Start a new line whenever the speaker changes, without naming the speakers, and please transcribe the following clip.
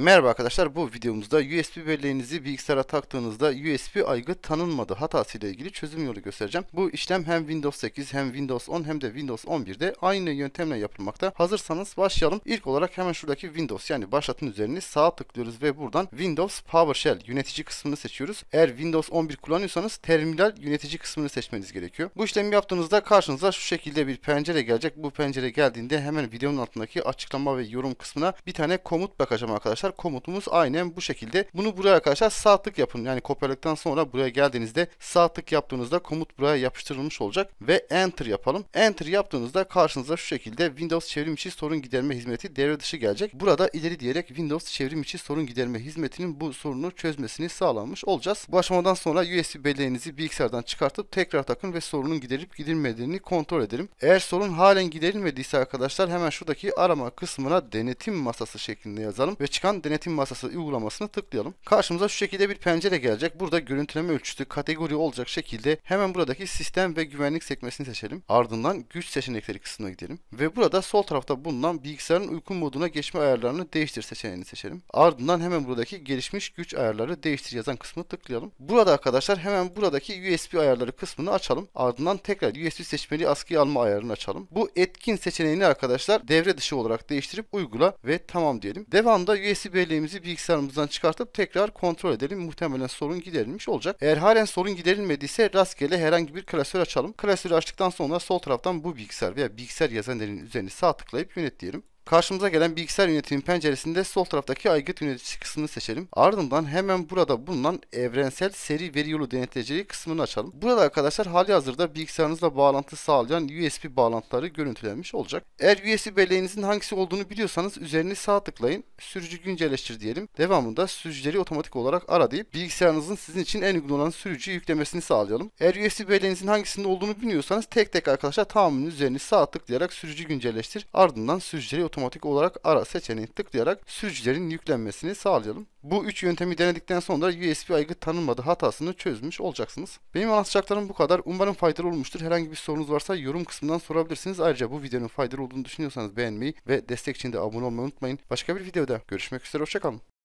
Merhaba arkadaşlar bu videomuzda USB belleğinizi bilgisayara taktığınızda USB aygıt tanınmadı hatası ile ilgili çözüm yolu göstereceğim. Bu işlem hem Windows 8 hem Windows 10 hem de Windows 11'de aynı yöntemle yapılmakta. Hazırsanız başlayalım. İlk olarak hemen şuradaki Windows yani başlatın üzerine sağ tıklıyoruz ve buradan Windows PowerShell yönetici kısmını seçiyoruz. Eğer Windows 11 kullanıyorsanız terminal yönetici kısmını seçmeniz gerekiyor. Bu işlemi yaptığınızda karşınıza şu şekilde bir pencere gelecek. Bu pencere geldiğinde hemen videonun altındaki açıklama ve yorum kısmına bir tane komut bakacağım arkadaşlar arkadaşlar komutumuz aynen bu şekilde. Bunu buraya arkadaşlar sağ tık yapın. Yani kopyaladıktan sonra buraya geldiğinizde sağ tık yaptığınızda komut buraya yapıştırılmış olacak ve enter yapalım. Enter yaptığınızda karşınıza şu şekilde Windows çevrim içi sorun giderme hizmeti devre dışı gelecek. Burada ileri diyerek Windows çevrim içi sorun giderme hizmetinin bu sorunu çözmesini sağlanmış olacağız. Bu aşamadan sonra USB belleğinizi bilgisayardan çıkartıp tekrar takın ve sorunun giderip gidilmediğini kontrol edelim. Eğer sorun halen giderilmediyse arkadaşlar hemen şuradaki arama kısmına denetim masası şeklinde yazalım ve çıkan çıkan denetim masası uygulamasını tıklayalım. Karşımıza şu şekilde bir pencere gelecek. Burada görüntüleme ölçüsü kategori olacak şekilde hemen buradaki sistem ve güvenlik sekmesini seçelim. Ardından güç seçenekleri kısmına gidelim. Ve burada sol tarafta bulunan bilgisayarın uyku moduna geçme ayarlarını değiştir seçeneğini seçelim. Ardından hemen buradaki gelişmiş güç ayarları değiştir yazan kısmını tıklayalım. Burada arkadaşlar hemen buradaki USB ayarları kısmını açalım. Ardından tekrar USB seçmeli askıya alma ayarını açalım. Bu etkin seçeneğini arkadaşlar devre dışı olarak değiştirip uygula ve tamam diyelim. Devamda USB sesi bilgisayarımızdan çıkartıp tekrar kontrol edelim. Muhtemelen sorun giderilmiş olacak. Eğer halen sorun giderilmediyse rastgele herhangi bir klasör açalım. Klasörü açtıktan sonra sol taraftan bu bilgisayar veya bilgisayar yazan üzerine sağ tıklayıp yönet diyelim. Karşımıza gelen bilgisayar yönetimi penceresinde sol taraftaki aygıt yöneticisi kısmını seçelim. Ardından hemen burada bulunan evrensel seri veri yolu denetleyiciliği kısmını açalım. Burada arkadaşlar hali hazırda bilgisayarınızla bağlantı sağlayan USB bağlantıları görüntülenmiş olacak. Eğer USB belleğinizin hangisi olduğunu biliyorsanız üzerine sağ tıklayın. Sürücü güncelleştir diyelim. Devamında sürücüleri otomatik olarak ara deyip bilgisayarınızın sizin için en uygun olan sürücüyü yüklemesini sağlayalım. Eğer USB belleğinizin hangisinde olduğunu biliyorsanız tek tek arkadaşlar tamamının üzerine sağ tıklayarak sürücü güncelleştir. Ardından sürücüleri otomatik otomatik olarak ara seçeneğini tıklayarak sürücülerin yüklenmesini sağlayalım. Bu üç yöntemi denedikten sonra USB aygıt tanınmadı hatasını çözmüş olacaksınız. Benim anlatacaklarım bu kadar. Umarım faydalı olmuştur. Herhangi bir sorunuz varsa yorum kısmından sorabilirsiniz. Ayrıca bu videonun faydalı olduğunu düşünüyorsanız beğenmeyi ve destek için de abone olmayı unutmayın. Başka bir videoda görüşmek üzere. Hoşçakalın.